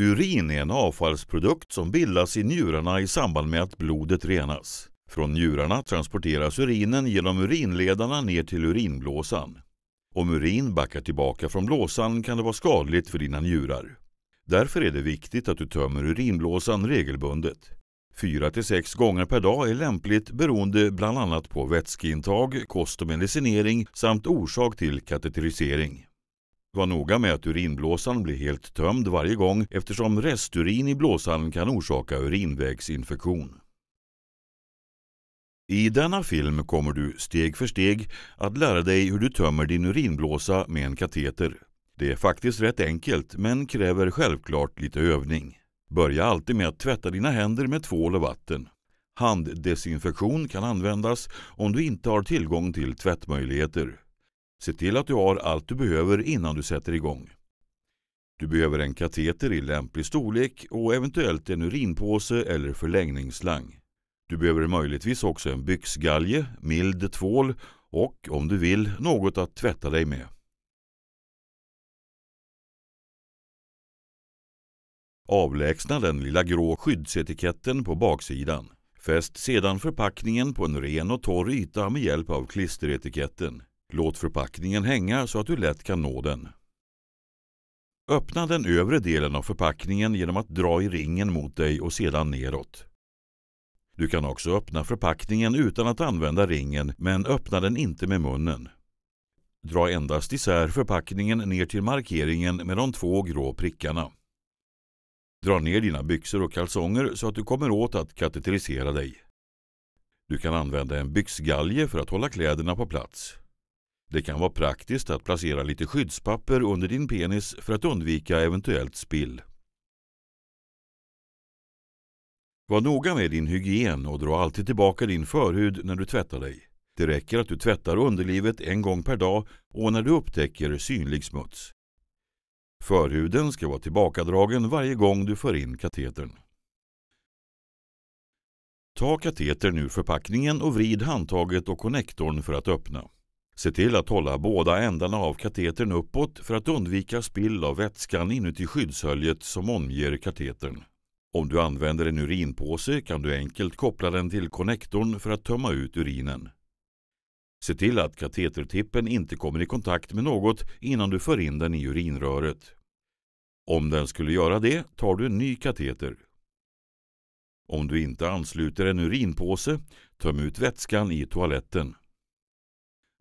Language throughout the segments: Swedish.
Urin är en avfallsprodukt som bildas i njurarna i samband med att blodet renas. Från njurarna transporteras urinen genom urinledarna ner till urinblåsan. Om urin backar tillbaka från blåsan kan det vara skadligt för dina njurar. Därför är det viktigt att du tömmer urinblåsan regelbundet. 4-6 gånger per dag är lämpligt beroende bland annat på vätskeintag, kost och medicinering samt orsak till kateterisering. Var noga med att urinblåsan blir helt tömd varje gång eftersom resturin i blåsan kan orsaka urinvägsinfektion. I denna film kommer du steg för steg att lära dig hur du tömmer din urinblåsa med en kateter. Det är faktiskt rätt enkelt men kräver självklart lite övning. Börja alltid med att tvätta dina händer med tvål och vatten. Handdesinfektion kan användas om du inte har tillgång till tvättmöjligheter. Se till att du har allt du behöver innan du sätter igång. Du behöver en kateter i lämplig storlek och eventuellt en urinpåse eller förlängningsslang. Du behöver möjligtvis också en byxgalge, mild tvål och, om du vill, något att tvätta dig med. Avlägsna den lilla grå skyddsetiketten på baksidan. Fäst sedan förpackningen på en ren och torr yta med hjälp av klisteretiketten. Låt förpackningen hänga så att du lätt kan nå den. Öppna den övre delen av förpackningen genom att dra i ringen mot dig och sedan neråt. Du kan också öppna förpackningen utan att använda ringen, men öppna den inte med munnen. Dra endast isär förpackningen ner till markeringen med de två grå prickarna. Dra ner dina byxor och kalsonger så att du kommer åt att kateterisera dig. Du kan använda en byxgalge för att hålla kläderna på plats. Det kan vara praktiskt att placera lite skyddspapper under din penis för att undvika eventuellt spill. Var noga med din hygien och dra alltid tillbaka din förhud när du tvättar dig. Det räcker att du tvättar underlivet en gång per dag och när du upptäcker synlig smuts. Förhuden ska vara tillbakadragen varje gång du för in katetern. Ta katetern ur förpackningen och vrid handtaget och konnektorn för att öppna. Se till att hålla båda ändarna av katetern uppåt för att undvika spill av vätskan inuti skyddshöljet som omger katetern. Om du använder en urinpåse kan du enkelt koppla den till konnektorn för att tömma ut urinen. Se till att katetertippen inte kommer i kontakt med något innan du för in den i urinröret. Om den skulle göra det tar du en ny kateter. Om du inte ansluter en urinpåse, töm ut vätskan i toaletten.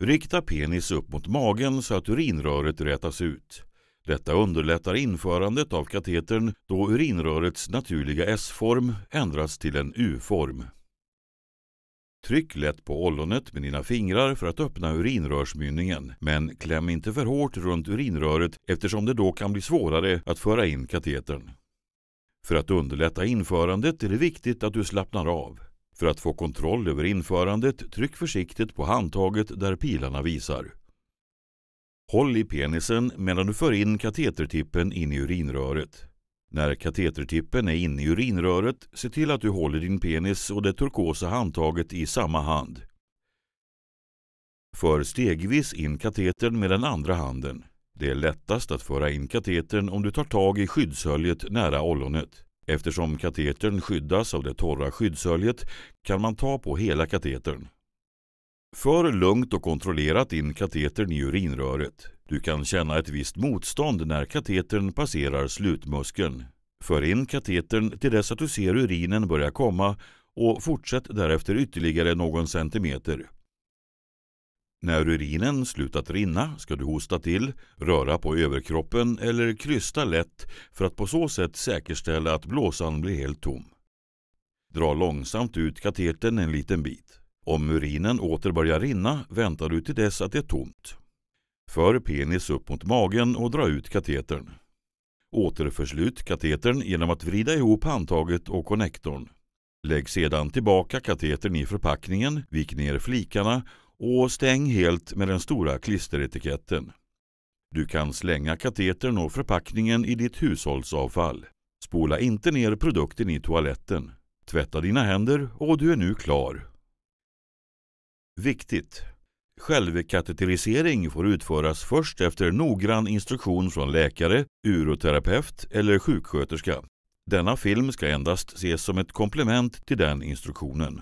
Rikta penis upp mot magen så att urinröret rätas ut. Detta underlättar införandet av katetern då urinrörets naturliga S-form ändras till en U-form. Tryck lätt på ollonet med dina fingrar för att öppna urinrörsmynningen, men kläm inte för hårt runt urinröret eftersom det då kan bli svårare att föra in katetern. För att underlätta införandet är det viktigt att du slappnar av. För att få kontroll över införandet, tryck försiktigt på handtaget där pilarna visar. Håll i penisen medan du för in katetertippen in i urinröret. När katetertippen är inne i urinröret, se till att du håller din penis och det turkosa handtaget i samma hand. För stegvis in katetern med den andra handen. Det är lättast att föra in katetern om du tar tag i skyddshöljet nära ollonet. Eftersom katetern skyddas av det torra skyddshöljet kan man ta på hela katetern. För lugnt och kontrollerat in katetern i urinröret. Du kan känna ett visst motstånd när katetern passerar slutmuskeln. För in katetern till dess att du ser urinen börja komma och fortsätt därefter ytterligare någon centimeter. När urinen slutat rinna ska du hosta till, röra på överkroppen eller krysta lätt för att på så sätt säkerställa att blåsan blir helt tom. Dra långsamt ut katetern en liten bit. Om urinen åter börjar rinna väntar du till dess att det är tomt. För penis upp mot magen och dra ut katetern. Återförslut katetern genom att vrida ihop handtaget och konnektorn. Lägg sedan tillbaka katetern i förpackningen, vik ner flikarna och stäng helt med den stora klisteretiketten. Du kan slänga katetern och förpackningen i ditt hushållsavfall. Spola inte ner produkten i toaletten. Tvätta dina händer och du är nu klar. Viktigt! Självkateterisering får utföras först efter noggrann instruktion från läkare, uroterapeut eller sjuksköterska. Denna film ska endast ses som ett komplement till den instruktionen.